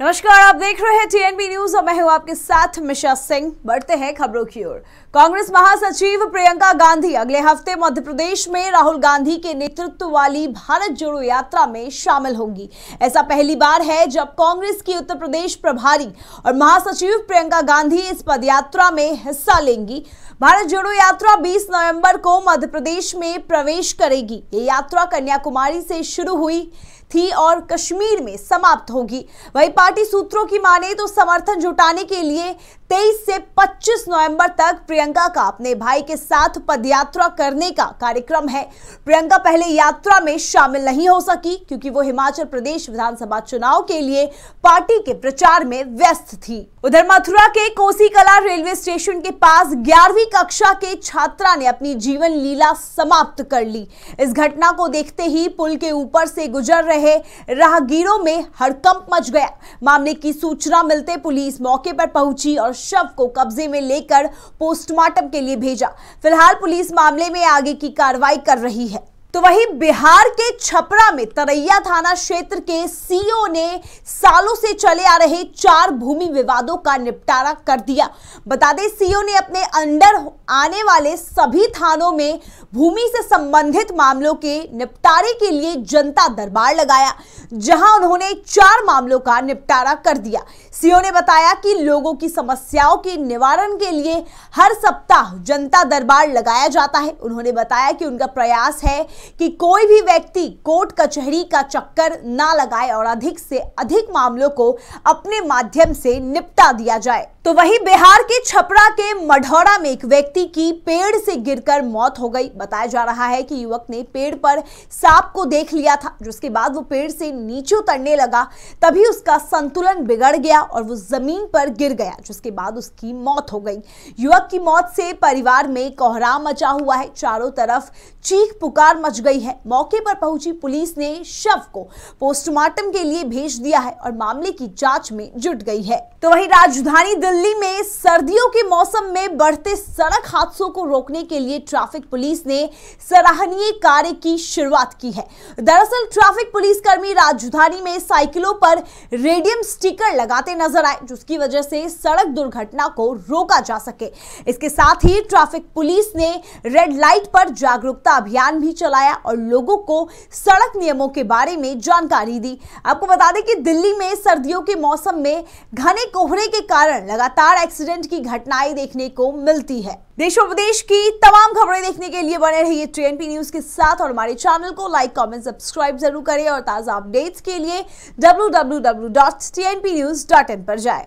नमस्कार आप देख रहे हैं टीएनबी न्यूज और मैं हूं आपके साथ मिशा सिंह बढ़ते हैं खबरों की ओर कांग्रेस महासचिव प्रियंका गांधी अगले हफ्ते मध्य प्रदेश में राहुल गांधी के नेतृत्व वाली भारत जोड़ो यात्रा में शामिल होंगी ऐसा पहली बार है जब कांग्रेस की उत्तर प्रदेश प्रभारी और महासचिव प्रियंका गांधी इस पद में हिस्सा लेंगी भारत जोड़ो यात्रा 20 नवंबर को मध्य प्रदेश में प्रवेश करेगी ये यात्रा कन्याकुमारी से शुरू हुई थी और कश्मीर में समाप्त होगी वही पार्टी सूत्रों की माने तो समर्थन जुटाने के लिए 23 से 25 नवंबर तक प्रियंका का अपने भाई के साथ पदयात्रा करने का कार्यक्रम है प्रियंका पहले यात्रा में शामिल नहीं हो सकी क्योंकि वो हिमाचल प्रदेश विधानसभा चुनाव के लिए पार्टी के प्रचार में व्यस्त थी उधर मथुरा के कोसी कला रेलवे स्टेशन के पास ग्यारहवीं कक्षा के छात्रा ने अपनी जीवन लीला समाप्त कर ली इस घटना को देखते ही पुल के ऊपर से गुजर रहे रहे राहगीरों में हड़कंप मच गया मामले की सूचना मिलते पुलिस मौके पर पहुंची और शव को कब्जे में लेकर पोस्टमार्टम के लिए भेजा फिलहाल पुलिस मामले में आगे की कार्रवाई कर रही है तो वहीं बिहार के छपरा में तरैया थाना क्षेत्र के सीओ ने सालों से चले आ रहे चार भूमि विवादों का निपटारा कर दिया बता दें सीओ ने अपने अंडर आने वाले सभी थानों में भूमि से संबंधित मामलों के निपटारे के लिए जनता दरबार लगाया जहां उन्होंने चार मामलों का निपटारा कर दिया सीओ ने बताया कि लोगों की समस्याओं के निवारण के लिए हर सप्ताह जनता दरबार लगाया जाता है उन्होंने बताया कि उनका प्रयास है कि कोई भी व्यक्ति कोर्ट कचहरी का, का चक्कर ना लगाए और अधिक से अधिक मामलों को अपने माध्यम से निपटा दिया जाए तो वहीं बिहार के छपरा के मढ़ौरा में एक व्यक्ति की पेड़ से गिरकर मौत हो गई बताया जा रहा है कि युवक ने पेड़ पर सांप को देख लिया था जिसके बाद वो पेड़ से नीचे उतरने लगा तभी उसका संतुलन बिगड़ गया और वो जमीन पर गिर गया जिसके बाद उसकी मौत हो गई युवक की मौत से परिवार में कोहराम मचा हुआ है चारों तरफ चीख पुकार मच गई है मौके पर पहुंची पुलिस ने शव को पोस्टमार्टम के लिए भेज दिया है और मामले की जांच में जुट गई है तो वही राजधानी दिल्ली में सर्दियों के मौसम में बढ़ते सड़क हादसों को रोकने के लिए ट्रैफिक पुलिस ने सराहनीय कार्य की शुरुआत की है दरअसल ट्रैफिक पुलिसकर्मी राजधानी में साइकिलों पर रेडियम स्टिकर लगाते नजर आए जिसकी वजह से सड़क दुर्घटना को रोका जा सके इसके साथ ही ट्रैफिक पुलिस ने रेड लाइट पर जागरूकता अभियान भी चलाया और लोगों को सड़क नियमों के बारे में जानकारी दी आपको बता दें कि दिल्ली में सर्दियों के मौसम में घने कोहरे के कारण लगातार एक्सीडेंट की घटनाएं देखने को मिलती है देश और विदेश की तमाम खबरें देखने के लिए बने रहिए टीएनपी न्यूज के साथ और हमारे चैनल को लाइक कमेंट सब्सक्राइब जरूर करें और ताज़ा अपडेट्स के लिए डब्ल्यू पर जाएं